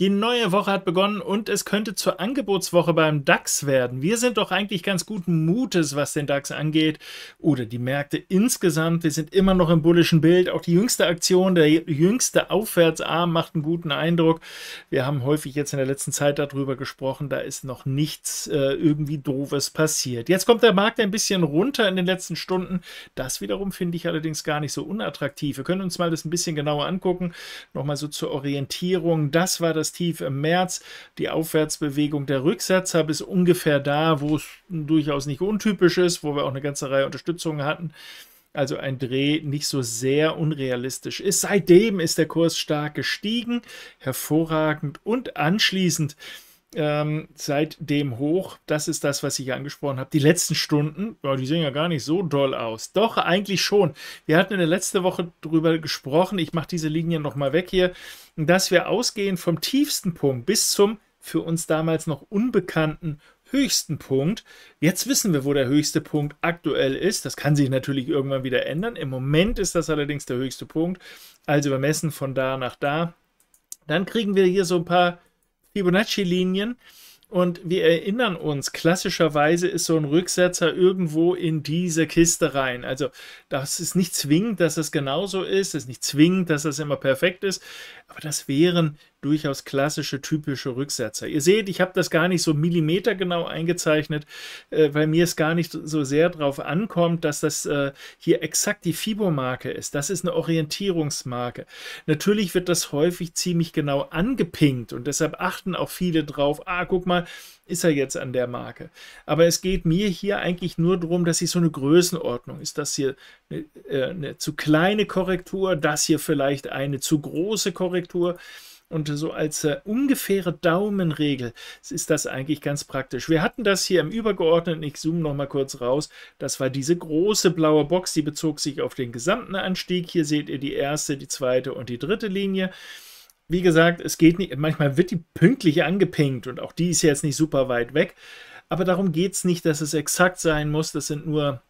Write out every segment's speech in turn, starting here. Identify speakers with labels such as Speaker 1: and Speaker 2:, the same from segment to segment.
Speaker 1: Die neue Woche hat begonnen und es könnte zur Angebotswoche beim DAX werden. Wir sind doch eigentlich ganz guten Mutes, was den DAX angeht oder die Märkte insgesamt. Wir sind immer noch im bullischen Bild. Auch die jüngste Aktion, der jüngste Aufwärtsarm macht einen guten Eindruck. Wir haben häufig jetzt in der letzten Zeit darüber gesprochen, da ist noch nichts äh, irgendwie Doofes passiert. Jetzt kommt der Markt ein bisschen runter in den letzten Stunden. Das wiederum finde ich allerdings gar nicht so unattraktiv. Wir können uns mal das ein bisschen genauer angucken. Nochmal so zur Orientierung. Das war das das Tief im März. Die Aufwärtsbewegung der Rücksetzer bis ungefähr da, wo es durchaus nicht untypisch ist, wo wir auch eine ganze Reihe Unterstützungen hatten. Also ein Dreh nicht so sehr unrealistisch ist. Seitdem ist der Kurs stark gestiegen, hervorragend und anschließend ähm, seit dem Hoch, das ist das, was ich angesprochen habe, die letzten Stunden, ja, die sehen ja gar nicht so doll aus. Doch, eigentlich schon. Wir hatten in der letzten Woche darüber gesprochen, ich mache diese Linie nochmal weg hier, dass wir ausgehen vom tiefsten Punkt bis zum für uns damals noch unbekannten höchsten Punkt. Jetzt wissen wir, wo der höchste Punkt aktuell ist. Das kann sich natürlich irgendwann wieder ändern. Im Moment ist das allerdings der höchste Punkt. Also wir messen von da nach da. Dann kriegen wir hier so ein paar Fibonacci-Linien. Und wir erinnern uns, klassischerweise ist so ein Rücksetzer irgendwo in diese Kiste rein. Also das ist nicht zwingend, dass es genauso ist, es ist nicht zwingend, dass es immer perfekt ist, aber das wären durchaus klassische, typische Rücksetzer. Ihr seht, ich habe das gar nicht so millimetergenau eingezeichnet, äh, weil mir es gar nicht so sehr darauf ankommt, dass das äh, hier exakt die Fibo-Marke ist. Das ist eine Orientierungsmarke. Natürlich wird das häufig ziemlich genau angepinkt und deshalb achten auch viele drauf, ah, guck mal, ist er jetzt an der Marke. Aber es geht mir hier eigentlich nur darum, dass ich so eine Größenordnung ist. Das hier eine, äh, eine zu kleine Korrektur, das hier vielleicht eine zu große Korrektur. Und so als äh, ungefähre Daumenregel ist das eigentlich ganz praktisch. Wir hatten das hier im Übergeordneten, ich zoome nochmal kurz raus, das war diese große blaue Box, die bezog sich auf den gesamten Anstieg. Hier seht ihr die erste, die zweite und die dritte Linie wie gesagt, es geht nicht, manchmal wird die pünktlich angepinkt und auch die ist jetzt nicht super weit weg. Aber darum geht es nicht, dass es exakt sein muss. Das sind nur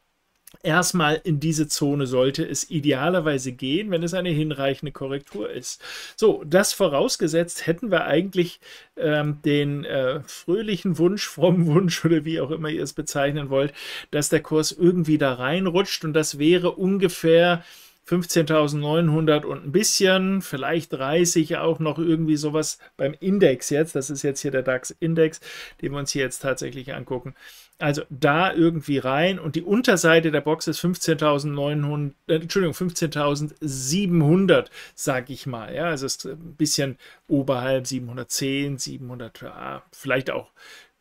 Speaker 1: erstmal in diese Zone sollte es idealerweise gehen, wenn es eine hinreichende Korrektur ist. So, das vorausgesetzt hätten wir eigentlich ähm, den äh, fröhlichen Wunsch, frommen Wunsch oder wie auch immer ihr es bezeichnen wollt, dass der Kurs irgendwie da reinrutscht und das wäre ungefähr 15.900 und ein bisschen, vielleicht 30 auch noch irgendwie sowas beim Index jetzt. Das ist jetzt hier der DAX-Index, den wir uns hier jetzt tatsächlich angucken. Also da irgendwie rein und die Unterseite der Box ist 15.900, äh, Entschuldigung, 15.700, sage ich mal. Ja, also ist ein bisschen oberhalb 710, 700, ja, vielleicht auch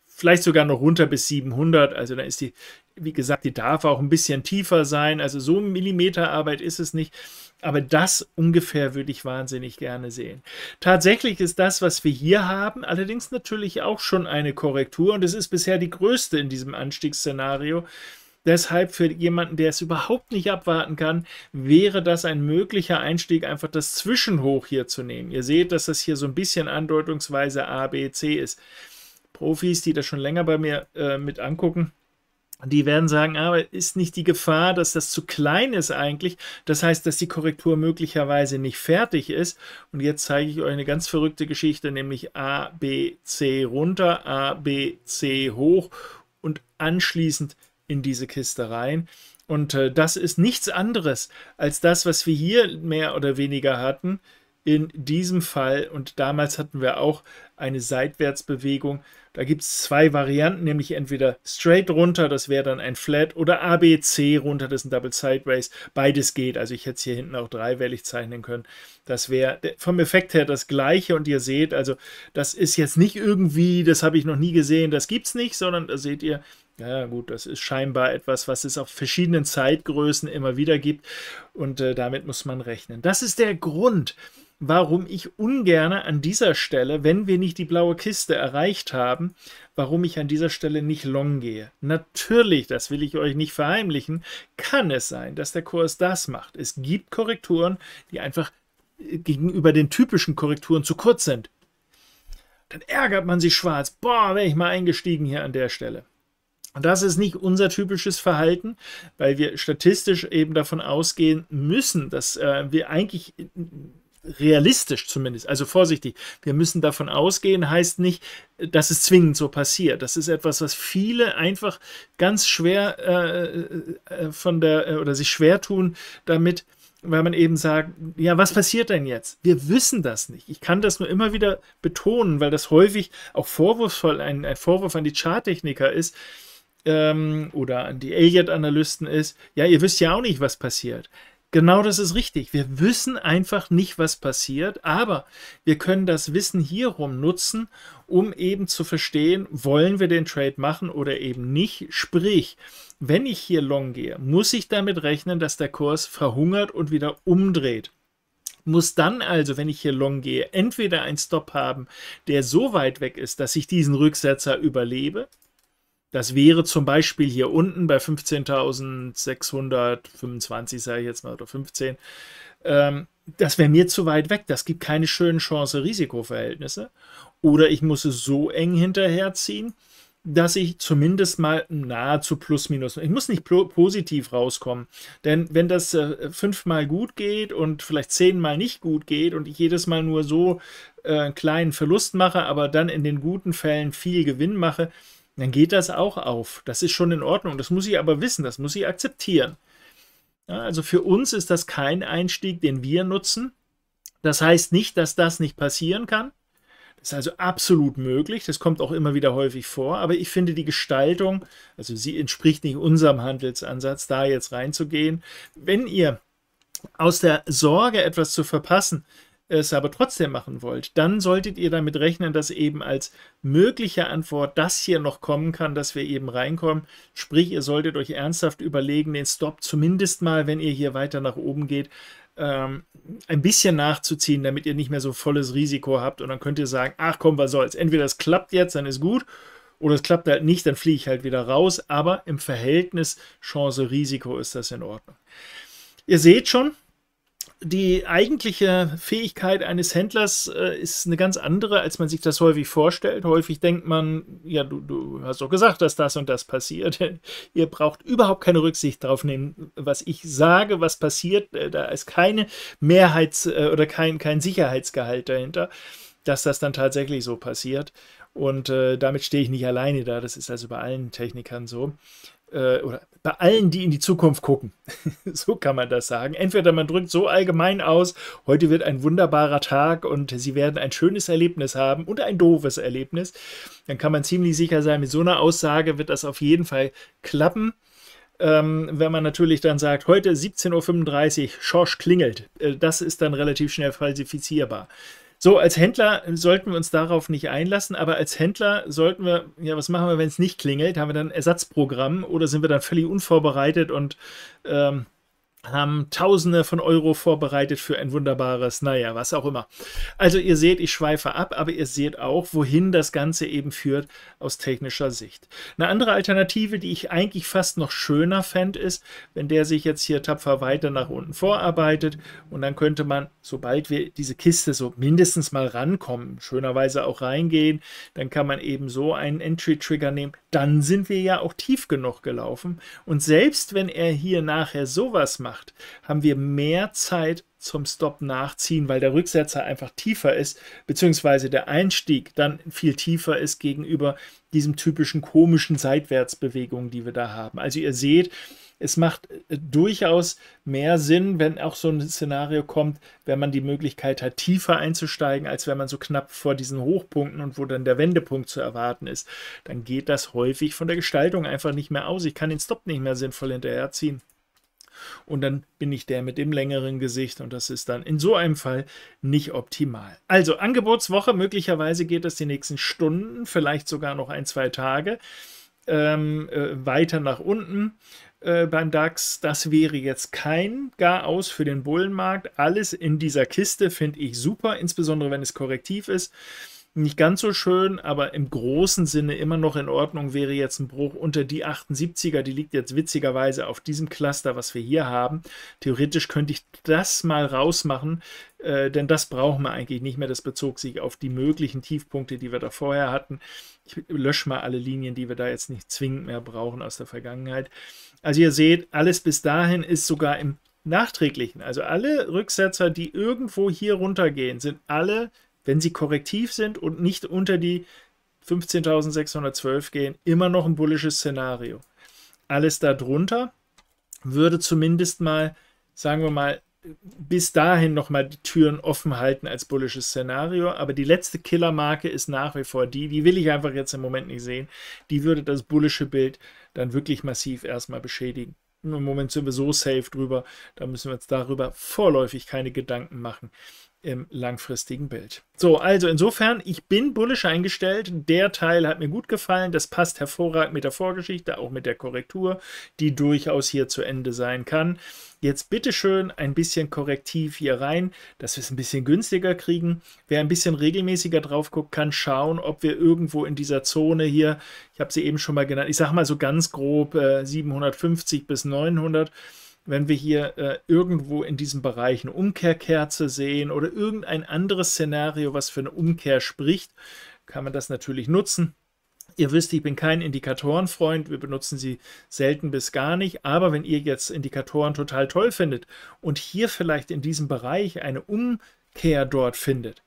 Speaker 1: vielleicht sogar noch runter bis 700. Also da ist die, wie gesagt, die darf auch ein bisschen tiefer sein. Also so Millimeterarbeit ist es nicht. Aber das ungefähr würde ich wahnsinnig gerne sehen. Tatsächlich ist das, was wir hier haben, allerdings natürlich auch schon eine Korrektur und es ist bisher die größte in diesem Anstiegsszenario. Deshalb für jemanden, der es überhaupt nicht abwarten kann, wäre das ein möglicher Einstieg, einfach das Zwischenhoch hier zu nehmen. Ihr seht, dass das hier so ein bisschen andeutungsweise A, B, C ist. Profis, die das schon länger bei mir äh, mit angucken, die werden sagen, ah, aber ist nicht die Gefahr, dass das zu klein ist eigentlich? Das heißt, dass die Korrektur möglicherweise nicht fertig ist. Und jetzt zeige ich euch eine ganz verrückte Geschichte, nämlich A, B, C runter, A, B, C hoch und anschließend in diese Kiste rein. Und äh, das ist nichts anderes als das, was wir hier mehr oder weniger hatten in diesem Fall, und damals hatten wir auch eine Seitwärtsbewegung, da gibt es zwei Varianten, nämlich entweder straight runter, das wäre dann ein Flat, oder ABC runter, das ist ein Double Sideways. Beides geht. Also ich hätte es hier hinten auch dreiwellig zeichnen können. Das wäre vom Effekt her das gleiche. Und ihr seht, also das ist jetzt nicht irgendwie, das habe ich noch nie gesehen, das gibt es nicht, sondern da seht ihr, ja, gut, das ist scheinbar etwas, was es auf verschiedenen Zeitgrößen immer wieder gibt und äh, damit muss man rechnen. Das ist der Grund, warum ich ungern an dieser Stelle, wenn wir nicht die blaue Kiste erreicht haben, warum ich an dieser Stelle nicht long gehe. Natürlich, das will ich euch nicht verheimlichen, kann es sein, dass der Kurs das macht. Es gibt Korrekturen, die einfach äh, gegenüber den typischen Korrekturen zu kurz sind. Dann ärgert man sich schwarz. Boah, wäre ich mal eingestiegen hier an der Stelle. Das ist nicht unser typisches Verhalten, weil wir statistisch eben davon ausgehen müssen, dass äh, wir eigentlich realistisch zumindest, also vorsichtig, wir müssen davon ausgehen, heißt nicht, dass es zwingend so passiert. Das ist etwas, was viele einfach ganz schwer äh, äh von der äh, oder sich schwer tun damit, weil man eben sagt, ja, was passiert denn jetzt? Wir wissen das nicht. Ich kann das nur immer wieder betonen, weil das häufig auch vorwurfsvoll ein, ein Vorwurf an die Charttechniker ist ähm, oder an die Elliott-Analysten ist, ja, ihr wisst ja auch nicht, was passiert. Genau das ist richtig. Wir wissen einfach nicht, was passiert, aber wir können das Wissen hierum nutzen, um eben zu verstehen, wollen wir den Trade machen oder eben nicht. Sprich, wenn ich hier long gehe, muss ich damit rechnen, dass der Kurs verhungert und wieder umdreht muss dann also, wenn ich hier long gehe, entweder einen Stop haben, der so weit weg ist, dass ich diesen Rücksetzer überlebe, das wäre zum Beispiel hier unten bei 15.625, sage ich jetzt mal, oder 15. Ähm, das wäre mir zu weit weg. Das gibt keine schönen chance risikoverhältnisse Oder ich muss es so eng hinterherziehen, dass ich zumindest mal nahezu plus minus. Ich muss nicht positiv rauskommen. Denn wenn das äh, fünfmal gut geht und vielleicht zehnmal nicht gut geht und ich jedes Mal nur so äh, einen kleinen Verlust mache, aber dann in den guten Fällen viel Gewinn mache, dann geht das auch auf. Das ist schon in Ordnung. Das muss ich aber wissen, das muss ich akzeptieren. Ja, also für uns ist das kein Einstieg, den wir nutzen. Das heißt nicht, dass das nicht passieren kann. Das ist also absolut möglich. Das kommt auch immer wieder häufig vor. Aber ich finde die Gestaltung, also sie entspricht nicht unserem Handelsansatz, da jetzt reinzugehen. Wenn ihr aus der Sorge, etwas zu verpassen, es aber trotzdem machen wollt, dann solltet ihr damit rechnen, dass eben als mögliche Antwort das hier noch kommen kann, dass wir eben reinkommen. Sprich, ihr solltet euch ernsthaft überlegen, den Stop zumindest mal, wenn ihr hier weiter nach oben geht, ähm, ein bisschen nachzuziehen, damit ihr nicht mehr so volles Risiko habt. Und dann könnt ihr sagen, ach komm, was soll's. Entweder es klappt jetzt, dann ist gut. Oder es klappt halt nicht, dann fliege ich halt wieder raus. Aber im Verhältnis Chance-Risiko ist das in Ordnung. Ihr seht schon, die eigentliche Fähigkeit eines Händlers äh, ist eine ganz andere, als man sich das häufig vorstellt. Häufig denkt man, ja, du, du hast doch gesagt, dass das und das passiert. Ihr braucht überhaupt keine Rücksicht darauf nehmen, was ich sage, was passiert. Äh, da ist keine Mehrheits- äh, oder kein, kein Sicherheitsgehalt dahinter, dass das dann tatsächlich so passiert. Und äh, damit stehe ich nicht alleine da. Das ist also bei allen Technikern so. Äh, oder bei allen, die in die Zukunft gucken. so kann man das sagen. Entweder man drückt so allgemein aus, heute wird ein wunderbarer Tag und Sie werden ein schönes Erlebnis haben und ein doofes Erlebnis. Dann kann man ziemlich sicher sein, mit so einer Aussage wird das auf jeden Fall klappen. Ähm, wenn man natürlich dann sagt, heute 17.35 Uhr, Schorsch klingelt, äh, das ist dann relativ schnell falsifizierbar. So, als Händler ähm, sollten wir uns darauf nicht einlassen, aber als Händler sollten wir, ja, was machen wir, wenn es nicht klingelt? Haben wir dann ein Ersatzprogramm oder sind wir dann völlig unvorbereitet und ähm, haben Tausende von Euro vorbereitet für ein wunderbares, naja, was auch immer. Also ihr seht, ich schweife ab, aber ihr seht auch, wohin das Ganze eben führt aus technischer Sicht. Eine andere Alternative, die ich eigentlich fast noch schöner fände, ist, wenn der sich jetzt hier tapfer weiter nach unten vorarbeitet und dann könnte man, sobald wir diese Kiste so mindestens mal rankommen, schönerweise auch reingehen, dann kann man eben so einen Entry-Trigger nehmen. Dann sind wir ja auch tief genug gelaufen und selbst wenn er hier nachher sowas macht, macht, haben wir mehr Zeit zum Stop nachziehen, weil der Rücksetzer einfach tiefer ist, beziehungsweise der Einstieg dann viel tiefer ist gegenüber diesem typischen komischen Seitwärtsbewegung, die wir da haben. Also ihr seht, es macht äh, durchaus mehr Sinn, wenn auch so ein Szenario kommt, wenn man die Möglichkeit hat, tiefer einzusteigen, als wenn man so knapp vor diesen Hochpunkten und wo dann der Wendepunkt zu erwarten ist. Dann geht das häufig von der Gestaltung einfach nicht mehr aus. Ich kann den Stop nicht mehr sinnvoll hinterherziehen und dann bin ich der mit dem längeren Gesicht und das ist dann in so einem Fall nicht optimal. Also Angebotswoche, möglicherweise geht das die nächsten Stunden, vielleicht sogar noch ein, zwei Tage ähm, äh, weiter nach unten äh, beim DAX. Das wäre jetzt kein gar aus für den Bullenmarkt. Alles in dieser Kiste finde ich super, insbesondere wenn es korrektiv ist nicht ganz so schön, aber im großen Sinne immer noch in Ordnung wäre jetzt ein Bruch unter die 78er. Die liegt jetzt witzigerweise auf diesem Cluster, was wir hier haben. Theoretisch könnte ich das mal rausmachen, äh, denn das brauchen wir eigentlich nicht mehr. Das bezog sich auf die möglichen Tiefpunkte, die wir da vorher hatten. Ich lösche mal alle Linien, die wir da jetzt nicht zwingend mehr brauchen aus der Vergangenheit. Also ihr seht, alles bis dahin ist sogar im nachträglichen. Also alle Rücksetzer, die irgendwo hier runtergehen, sind alle wenn sie korrektiv sind und nicht unter die 15.612 gehen, immer noch ein bullisches Szenario. Alles darunter würde zumindest mal, sagen wir mal, bis dahin nochmal die Türen offen halten als bullisches Szenario. Aber die letzte Killermarke ist nach wie vor die, die will ich einfach jetzt im Moment nicht sehen. Die würde das bullische Bild dann wirklich massiv erstmal beschädigen. Im Moment sind wir so safe drüber, da müssen wir uns darüber vorläufig keine Gedanken machen im langfristigen Bild. So, also insofern, ich bin bullisch eingestellt. Der Teil hat mir gut gefallen. Das passt hervorragend mit der Vorgeschichte, auch mit der Korrektur, die durchaus hier zu Ende sein kann. Jetzt bitte schön ein bisschen korrektiv hier rein, dass wir es ein bisschen günstiger kriegen. Wer ein bisschen regelmäßiger drauf guckt, kann schauen, ob wir irgendwo in dieser Zone hier, ich habe sie eben schon mal genannt, ich sage mal so ganz grob äh, 750 bis 900, wenn wir hier äh, irgendwo in diesem Bereich eine Umkehrkerze sehen oder irgendein anderes Szenario, was für eine Umkehr spricht, kann man das natürlich nutzen. Ihr wisst, ich bin kein Indikatorenfreund, wir benutzen sie selten bis gar nicht, aber wenn ihr jetzt Indikatoren total toll findet und hier vielleicht in diesem Bereich eine Umkehr dort findet,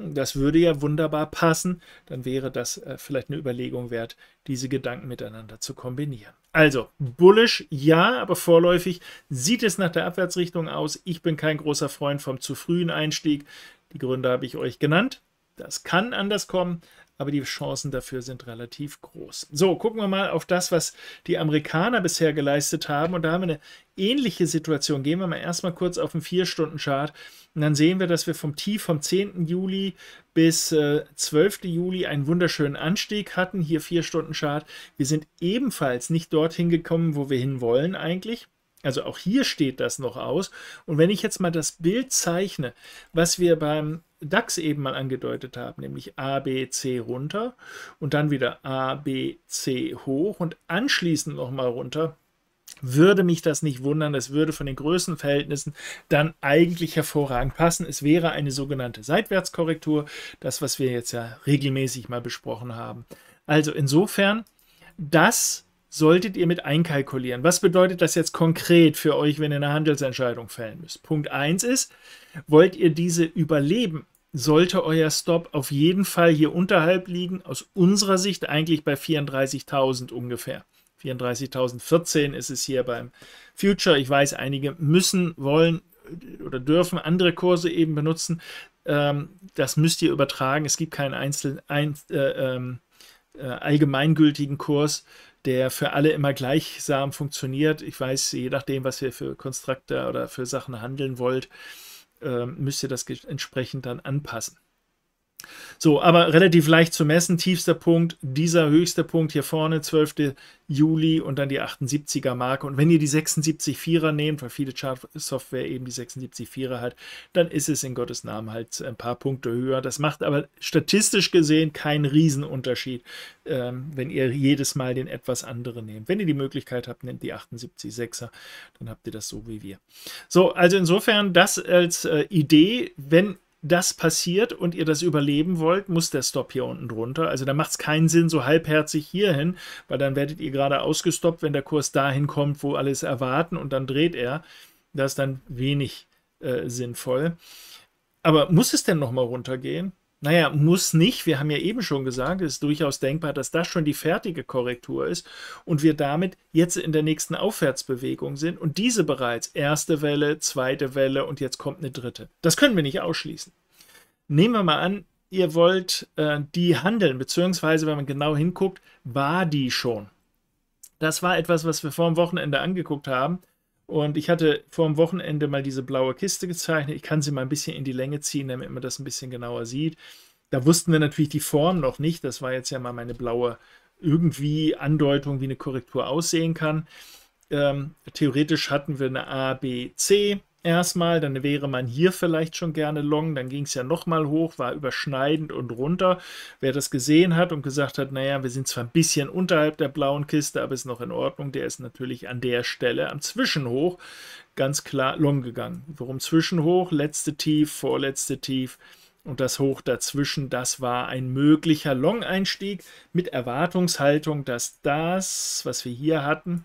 Speaker 1: das würde ja wunderbar passen. Dann wäre das äh, vielleicht eine Überlegung wert, diese Gedanken miteinander zu kombinieren. Also, bullish ja, aber vorläufig sieht es nach der Abwärtsrichtung aus. Ich bin kein großer Freund vom zu frühen Einstieg. Die Gründe habe ich euch genannt. Das kann anders kommen, aber die Chancen dafür sind relativ groß. So, gucken wir mal auf das, was die Amerikaner bisher geleistet haben. Und da haben wir eine ähnliche Situation. Gehen wir mal erstmal kurz auf den 4-Stunden-Chart. Und dann sehen wir, dass wir vom Tief vom 10. Juli bis äh, 12. Juli einen wunderschönen Anstieg hatten. Hier 4-Stunden-Chart. Wir sind ebenfalls nicht dorthin gekommen, wo wir hinwollen eigentlich. Also auch hier steht das noch aus. Und wenn ich jetzt mal das Bild zeichne, was wir beim DAX eben mal angedeutet haben, nämlich A, B, C runter und dann wieder A, B, C hoch und anschließend nochmal runter, würde mich das nicht wundern. Das würde von den Größenverhältnissen dann eigentlich hervorragend passen. Es wäre eine sogenannte Seitwärtskorrektur, das, was wir jetzt ja regelmäßig mal besprochen haben. Also insofern, das solltet ihr mit einkalkulieren. Was bedeutet das jetzt konkret für euch, wenn ihr eine Handelsentscheidung fällen müsst? Punkt 1 ist, wollt ihr diese überleben, sollte euer Stop auf jeden Fall hier unterhalb liegen, aus unserer Sicht eigentlich bei 34.000 ungefähr. 34.014 ist es hier beim Future. Ich weiß, einige müssen, wollen äh, oder dürfen andere Kurse eben benutzen. Ähm, das müsst ihr übertragen. Es gibt keinen einzelnen, äh, ähm, äh, allgemeingültigen Kurs der für alle immer gleichsam funktioniert. Ich weiß, je nachdem, was ihr für Konstrukte oder für Sachen handeln wollt, ähm, müsst ihr das entsprechend dann anpassen. So, aber relativ leicht zu messen. Tiefster Punkt, dieser höchste Punkt hier vorne, 12. Juli und dann die 78er Marke. Und wenn ihr die 76 4 er nehmt, weil viele Chart-Software eben die 76 4 er hat, dann ist es in Gottes Namen halt ein paar Punkte höher. Das macht aber statistisch gesehen keinen Riesenunterschied, ähm, wenn ihr jedes Mal den etwas anderen nehmt. Wenn ihr die Möglichkeit habt, nehmt die 78 6 er dann habt ihr das so wie wir. So, also insofern das als äh, Idee, wenn ihr das passiert und ihr das überleben wollt, muss der Stopp hier unten drunter. Also da macht es keinen Sinn, so halbherzig hierhin, weil dann werdet ihr gerade ausgestoppt, wenn der Kurs dahin kommt, wo alles erwarten und dann dreht er. Das ist dann wenig äh, sinnvoll. Aber muss es denn nochmal runtergehen? Naja, muss nicht. Wir haben ja eben schon gesagt, es ist durchaus denkbar, dass das schon die fertige Korrektur ist und wir damit jetzt in der nächsten Aufwärtsbewegung sind und diese bereits erste Welle, zweite Welle und jetzt kommt eine dritte. Das können wir nicht ausschließen. Nehmen wir mal an, ihr wollt äh, die handeln, beziehungsweise, wenn man genau hinguckt, war die schon. Das war etwas, was wir vor dem Wochenende angeguckt haben. Und ich hatte vor dem Wochenende mal diese blaue Kiste gezeichnet. Ich kann sie mal ein bisschen in die Länge ziehen, damit man das ein bisschen genauer sieht. Da wussten wir natürlich die Form noch nicht. Das war jetzt ja mal meine blaue irgendwie Andeutung, wie eine Korrektur aussehen kann. Ähm, theoretisch hatten wir eine A, B, C erstmal, dann wäre man hier vielleicht schon gerne long, dann ging es ja nochmal hoch, war überschneidend und runter. Wer das gesehen hat und gesagt hat, naja, wir sind zwar ein bisschen unterhalb der blauen Kiste, aber ist noch in Ordnung, der ist natürlich an der Stelle am Zwischenhoch ganz klar long gegangen. Warum Zwischenhoch? Letzte Tief, vorletzte Tief. Und das Hoch dazwischen, das war ein möglicher Long-Einstieg mit Erwartungshaltung, dass das, was wir hier hatten,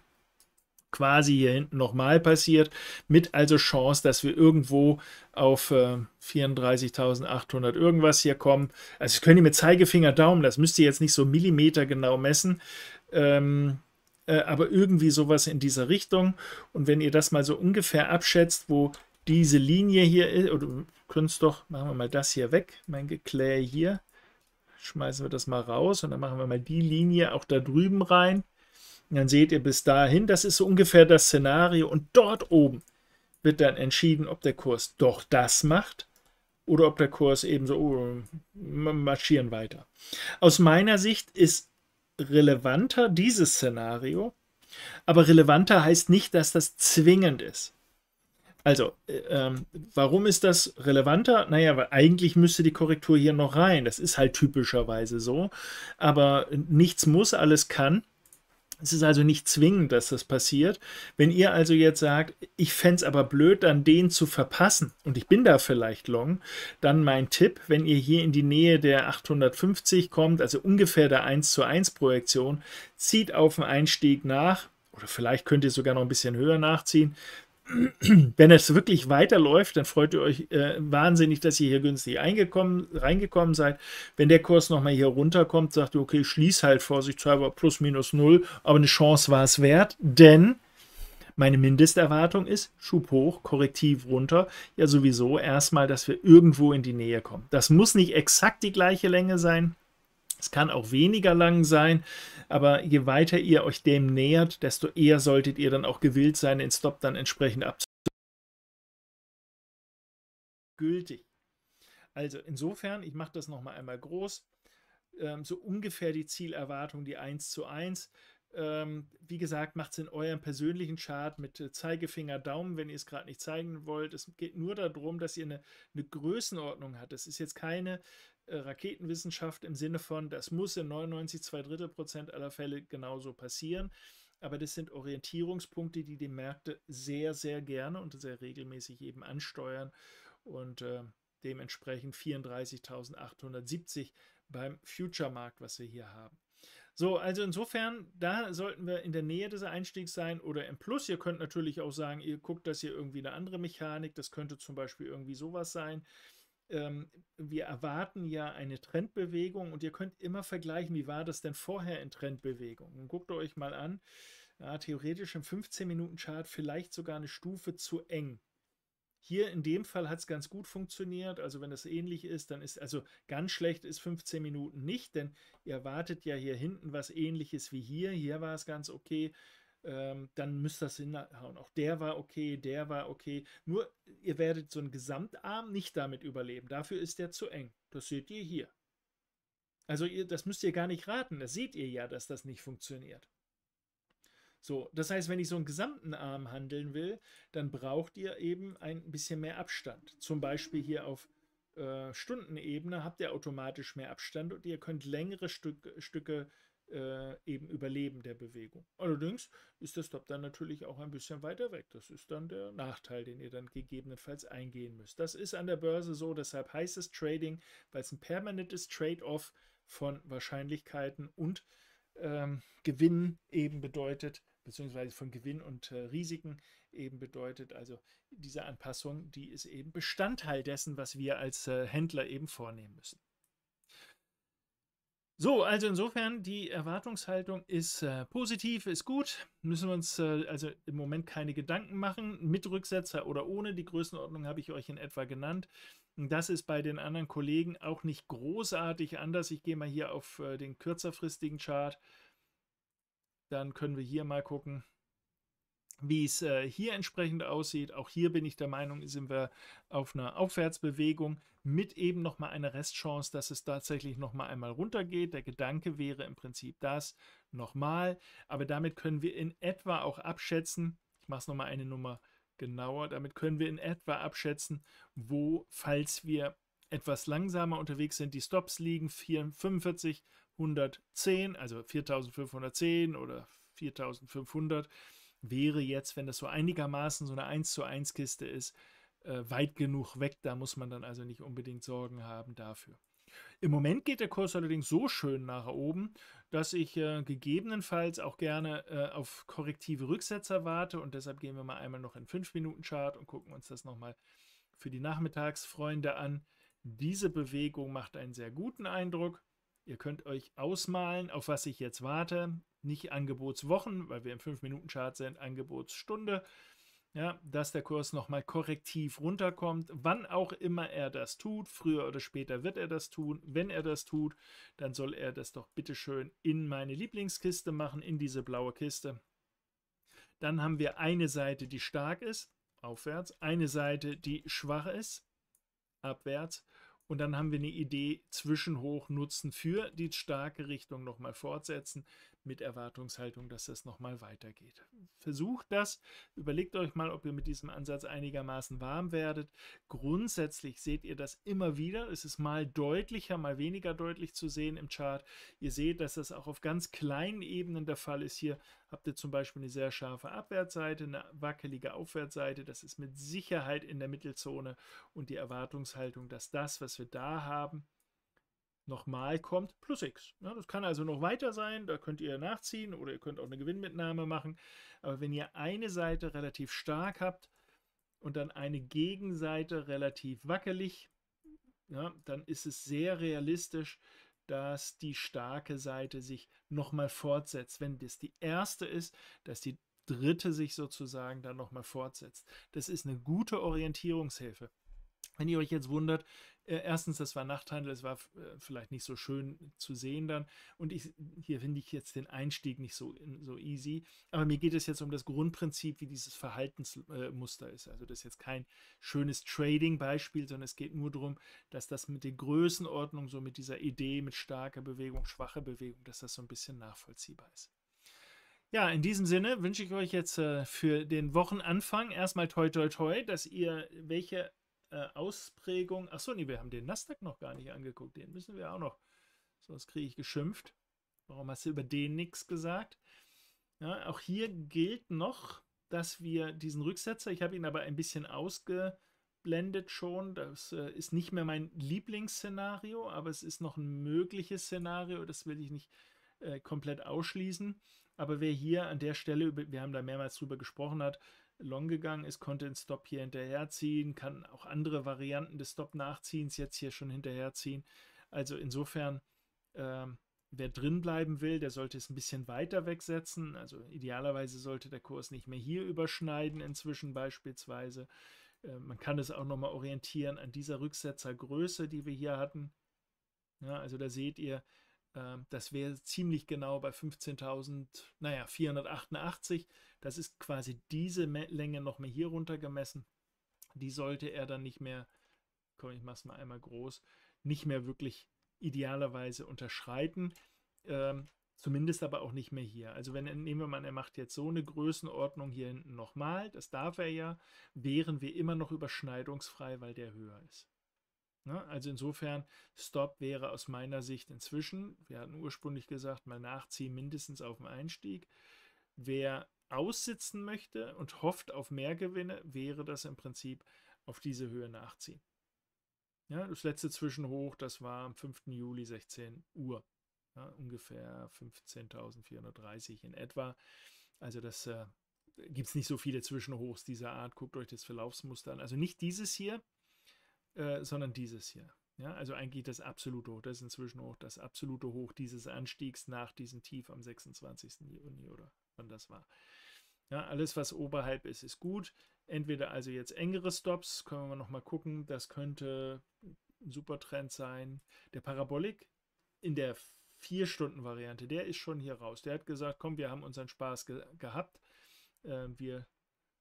Speaker 1: quasi hier hinten nochmal passiert, mit also Chance, dass wir irgendwo auf äh, 34.800 irgendwas hier kommen. Also ich könnte mit Zeigefinger Daumen, das müsst ihr jetzt nicht so millimetergenau messen, ähm, äh, aber irgendwie sowas in dieser Richtung. Und wenn ihr das mal so ungefähr abschätzt, wo diese Linie hier ist, oder können es doch, machen wir mal das hier weg, mein Geklär hier, schmeißen wir das mal raus und dann machen wir mal die Linie auch da drüben rein dann seht ihr bis dahin, das ist so ungefähr das Szenario und dort oben wird dann entschieden, ob der Kurs doch das macht oder ob der Kurs eben so oh, marschieren weiter. Aus meiner Sicht ist relevanter dieses Szenario, aber relevanter heißt nicht, dass das zwingend ist. Also, äh, ähm, warum ist das relevanter? Naja, weil eigentlich müsste die Korrektur hier noch rein. Das ist halt typischerweise so. Aber nichts muss, alles kann. Es ist also nicht zwingend, dass das passiert. Wenn ihr also jetzt sagt, ich fände es aber blöd, dann den zu verpassen und ich bin da vielleicht long, dann mein Tipp, wenn ihr hier in die Nähe der 850 kommt, also ungefähr der 1 zu 1 Projektion, zieht auf den Einstieg nach oder vielleicht könnt ihr sogar noch ein bisschen höher nachziehen, wenn es wirklich weiterläuft, dann freut ihr euch äh, wahnsinnig, dass ihr hier günstig eingekommen, reingekommen seid. Wenn der Kurs nochmal hier runterkommt, sagt ihr, okay, schließ halt vorsichtshalber plus minus null, aber eine Chance war es wert, denn meine Mindesterwartung ist Schub hoch, Korrektiv runter. Ja, sowieso erstmal, dass wir irgendwo in die Nähe kommen. Das muss nicht exakt die gleiche Länge sein. Es kann auch weniger lang sein, aber je weiter ihr euch dem nähert, desto eher solltet ihr dann auch gewillt sein, den Stop dann entsprechend abzuschließen. Gültig. Also insofern, ich mache das nochmal einmal groß, ähm, so ungefähr die Zielerwartung, die 1 zu 1. Ähm, wie gesagt, macht es in eurem persönlichen Chart mit äh, Zeigefinger, Daumen, wenn ihr es gerade nicht zeigen wollt. Es geht nur darum, dass ihr eine, eine Größenordnung habt. Es ist jetzt keine äh, Raketenwissenschaft im Sinne von, das muss in 99, zwei Drittel Prozent aller Fälle genauso passieren. Aber das sind Orientierungspunkte, die die Märkte sehr, sehr gerne und sehr regelmäßig eben ansteuern. Und äh, dementsprechend 34.870 beim Future-Markt, was wir hier haben. So, also insofern, da sollten wir in der Nähe des Einstiegs sein oder im Plus. Ihr könnt natürlich auch sagen, ihr guckt, dass ihr irgendwie eine andere Mechanik, das könnte zum Beispiel irgendwie sowas sein ähm, wir erwarten ja eine Trendbewegung und ihr könnt immer vergleichen, wie war das denn vorher in Trendbewegungen. guckt euch mal an, ja, theoretisch im 15-Minuten-Chart vielleicht sogar eine Stufe zu eng. Hier in dem Fall hat es ganz gut funktioniert. Also wenn das ähnlich ist, dann ist also ganz schlecht ist 15 Minuten nicht, denn ihr erwartet ja hier hinten was ähnliches wie hier. Hier war es ganz okay ähm, dann müsst ihr das hinhauen. Auch der war okay, der war okay. Nur ihr werdet so einen Gesamtarm nicht damit überleben. Dafür ist der zu eng. Das seht ihr hier. Also ihr, das müsst ihr gar nicht raten. Das seht ihr ja, dass das nicht funktioniert. So, das heißt, wenn ich so einen gesamten Arm handeln will, dann braucht ihr eben ein bisschen mehr Abstand. Zum Beispiel hier auf äh, Stundenebene habt ihr automatisch mehr Abstand und ihr könnt längere Stück, Stücke äh, eben Überleben der Bewegung. Allerdings ist der Stop dann natürlich auch ein bisschen weiter weg. Das ist dann der Nachteil, den ihr dann gegebenenfalls eingehen müsst. Das ist an der Börse so, deshalb heißt es Trading, weil es ein permanentes Trade-off von Wahrscheinlichkeiten und ähm, Gewinn eben bedeutet, beziehungsweise von Gewinn und äh, Risiken eben bedeutet. Also diese Anpassung, die ist eben Bestandteil dessen, was wir als äh, Händler eben vornehmen müssen. So, also insofern, die Erwartungshaltung ist äh, positiv, ist gut. Müssen wir uns äh, also im Moment keine Gedanken machen, mit Rücksetzer oder ohne. Die Größenordnung habe ich euch in etwa genannt. Das ist bei den anderen Kollegen auch nicht großartig anders. Ich gehe mal hier auf äh, den kürzerfristigen Chart. Dann können wir hier mal gucken wie es äh, hier entsprechend aussieht. Auch hier bin ich der Meinung, sind wir auf einer Aufwärtsbewegung mit eben nochmal einer Restchance, dass es tatsächlich nochmal einmal runtergeht. Der Gedanke wäre im Prinzip das nochmal, aber damit können wir in etwa auch abschätzen, ich mache es nochmal eine Nummer genauer, damit können wir in etwa abschätzen, wo, falls wir etwas langsamer unterwegs sind, die Stops liegen 45, 110, also 4510 oder 4500 wäre jetzt, wenn das so einigermaßen so eine 1 zu 1 Kiste ist, äh, weit genug weg. Da muss man dann also nicht unbedingt Sorgen haben dafür. Im Moment geht der Kurs allerdings so schön nach oben, dass ich äh, gegebenenfalls auch gerne äh, auf korrektive Rücksetzer warte und deshalb gehen wir mal einmal noch in 5-Minuten-Chart und gucken uns das nochmal für die Nachmittagsfreunde an. Diese Bewegung macht einen sehr guten Eindruck. Ihr könnt euch ausmalen, auf was ich jetzt warte. Nicht Angebotswochen, weil wir im 5-Minuten-Chart sind, Angebotsstunde. Ja, dass der Kurs nochmal korrektiv runterkommt, wann auch immer er das tut, früher oder später wird er das tun. Wenn er das tut, dann soll er das doch bitteschön in meine Lieblingskiste machen, in diese blaue Kiste. Dann haben wir eine Seite, die stark ist, aufwärts, eine Seite, die schwach ist, abwärts und dann haben wir eine Idee, Zwischenhoch nutzen für die starke Richtung nochmal fortsetzen mit Erwartungshaltung, dass das nochmal weitergeht. Versucht das, überlegt euch mal, ob ihr mit diesem Ansatz einigermaßen warm werdet. Grundsätzlich seht ihr das immer wieder. Es ist mal deutlicher, mal weniger deutlich zu sehen im Chart. Ihr seht, dass das auch auf ganz kleinen Ebenen der Fall ist. Hier habt ihr zum Beispiel eine sehr scharfe Abwärtsseite, eine wackelige Aufwärtsseite. Das ist mit Sicherheit in der Mittelzone und die Erwartungshaltung, dass das, was wir da haben, nochmal kommt, plus x. Ja, das kann also noch weiter sein, da könnt ihr nachziehen oder ihr könnt auch eine Gewinnmitnahme machen. Aber wenn ihr eine Seite relativ stark habt und dann eine Gegenseite relativ wackelig, ja, dann ist es sehr realistisch, dass die starke Seite sich nochmal fortsetzt. Wenn das die erste ist, dass die dritte sich sozusagen dann nochmal fortsetzt. Das ist eine gute Orientierungshilfe. Wenn ihr euch jetzt wundert, äh, erstens, das war Nachthandel, es war äh, vielleicht nicht so schön zu sehen dann. Und ich, hier finde ich jetzt den Einstieg nicht so, so easy. Aber mir geht es jetzt um das Grundprinzip, wie dieses Verhaltensmuster ist. Also das ist jetzt kein schönes Trading-Beispiel, sondern es geht nur darum, dass das mit der Größenordnung, so mit dieser Idee, mit starker Bewegung, schwacher Bewegung, dass das so ein bisschen nachvollziehbar ist. Ja, in diesem Sinne wünsche ich euch jetzt äh, für den Wochenanfang erstmal toi toi toi, dass ihr welche äh, Ausprägung. Achso, nee, wir haben den Nasdaq noch gar nicht angeguckt. Den müssen wir auch noch. Sonst kriege ich geschimpft. Warum hast du über den nichts gesagt? Ja, auch hier gilt noch, dass wir diesen Rücksetzer, ich habe ihn aber ein bisschen ausgeblendet schon. Das äh, ist nicht mehr mein Lieblingsszenario, aber es ist noch ein mögliches Szenario. Das will ich nicht äh, komplett ausschließen. Aber wer hier an der Stelle, wir haben da mehrmals drüber gesprochen hat, long gegangen ist, konnte den Stop hier hinterherziehen, kann auch andere Varianten des Stop-Nachziehens jetzt hier schon hinterherziehen. Also insofern, äh, wer drin bleiben will, der sollte es ein bisschen weiter wegsetzen. Also idealerweise sollte der Kurs nicht mehr hier überschneiden inzwischen beispielsweise. Äh, man kann es auch nochmal orientieren an dieser Rücksetzergröße, die wir hier hatten. Ja, also da seht ihr, ähm, das wäre ziemlich genau bei 15.488. naja, Das ist quasi diese Länge noch mehr hier runter gemessen. Die sollte er dann nicht mehr, komm, ich mach's mal einmal groß, nicht mehr wirklich idealerweise unterschreiten. Ähm, zumindest aber auch nicht mehr hier. Also wenn, nehmen wir mal er macht jetzt so eine Größenordnung hier hinten nochmal, das darf er ja, wären wir immer noch überschneidungsfrei, weil der höher ist. Ne? Also insofern, Stop wäre aus meiner Sicht inzwischen, wir hatten ursprünglich gesagt, mal nachziehen, mindestens auf dem Einstieg. Wer aussitzen möchte und hofft auf mehr Gewinne, wäre das im Prinzip auf diese Höhe nachziehen. Ja, das letzte Zwischenhoch, das war am 5. Juli 16 Uhr. Ja, ungefähr 15.430 in etwa. Also das äh, gibt es nicht so viele Zwischenhochs dieser Art. Guckt euch das Verlaufsmuster an. Also nicht dieses hier, äh, sondern dieses hier. Ja, also eigentlich das absolute Hoch, das ist inzwischen auch das absolute Hoch dieses Anstiegs nach diesem Tief am 26. Juni oder wann das war. Ja, alles, was oberhalb ist, ist gut. Entweder also jetzt engere Stops, können wir nochmal gucken, das könnte ein super Trend sein. Der Parabolik in der 4-Stunden-Variante, der ist schon hier raus. Der hat gesagt, komm, wir haben unseren Spaß ge gehabt. Äh, wir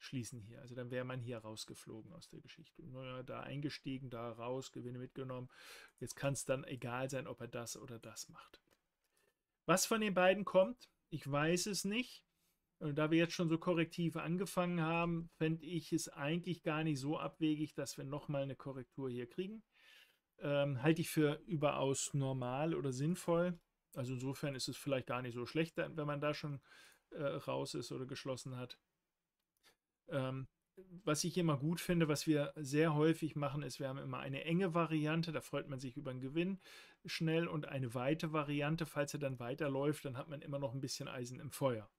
Speaker 1: schließen hier. Also dann wäre man hier rausgeflogen aus der Geschichte. Naja, da eingestiegen, da raus, Gewinne mitgenommen. Jetzt kann es dann egal sein, ob er das oder das macht. Was von den beiden kommt, ich weiß es nicht. Und da wir jetzt schon so korrektiv angefangen haben, fände ich es eigentlich gar nicht so abwegig, dass wir nochmal eine Korrektur hier kriegen. Ähm, halte ich für überaus normal oder sinnvoll. Also insofern ist es vielleicht gar nicht so schlecht, wenn man da schon äh, raus ist oder geschlossen hat. Ähm, was ich immer gut finde, was wir sehr häufig machen, ist, wir haben immer eine enge Variante, da freut man sich über einen Gewinn schnell und eine weite Variante, falls er dann weiterläuft, dann hat man immer noch ein bisschen Eisen im Feuer.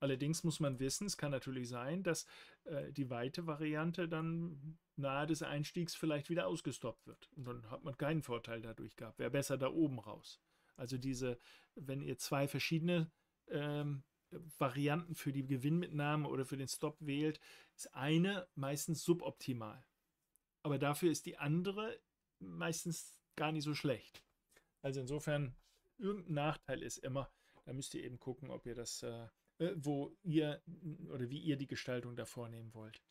Speaker 1: Allerdings muss man wissen, es kann natürlich sein, dass äh, die weite Variante dann nahe des Einstiegs vielleicht wieder ausgestoppt wird. Und dann hat man keinen Vorteil dadurch gehabt. Wäre besser da oben raus. Also diese, wenn ihr zwei verschiedene ähm, Varianten für die Gewinnmitnahme oder für den Stop wählt, ist eine meistens suboptimal. Aber dafür ist die andere meistens gar nicht so schlecht. Also insofern, irgendein Nachteil ist immer, da müsst ihr eben gucken, ob ihr das, äh, äh wo ihr oder wie ihr die Gestaltung da vornehmen wollt.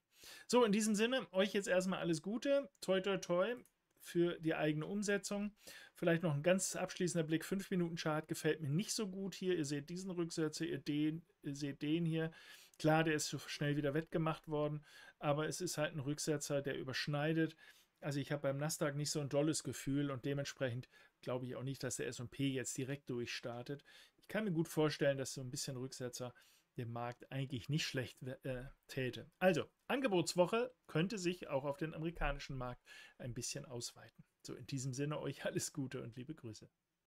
Speaker 1: So, in diesem Sinne, euch jetzt erstmal alles Gute. Toi, toi, toi für die eigene Umsetzung. Vielleicht noch ein ganz abschließender Blick. 5-Minuten-Chart gefällt mir nicht so gut hier. Ihr seht diesen Rücksetzer, ihr, den, ihr seht den hier. Klar, der ist schnell wieder wettgemacht worden, aber es ist halt ein Rücksetzer, der überschneidet. Also ich habe beim Nasdaq nicht so ein dolles Gefühl und dementsprechend glaube ich auch nicht, dass der S&P jetzt direkt durchstartet. Ich kann mir gut vorstellen, dass so ein bisschen Rücksetzer dem Markt eigentlich nicht schlecht äh, täte. Also, Angebotswoche könnte sich auch auf den amerikanischen Markt ein bisschen ausweiten. So, in diesem Sinne euch alles Gute und liebe Grüße.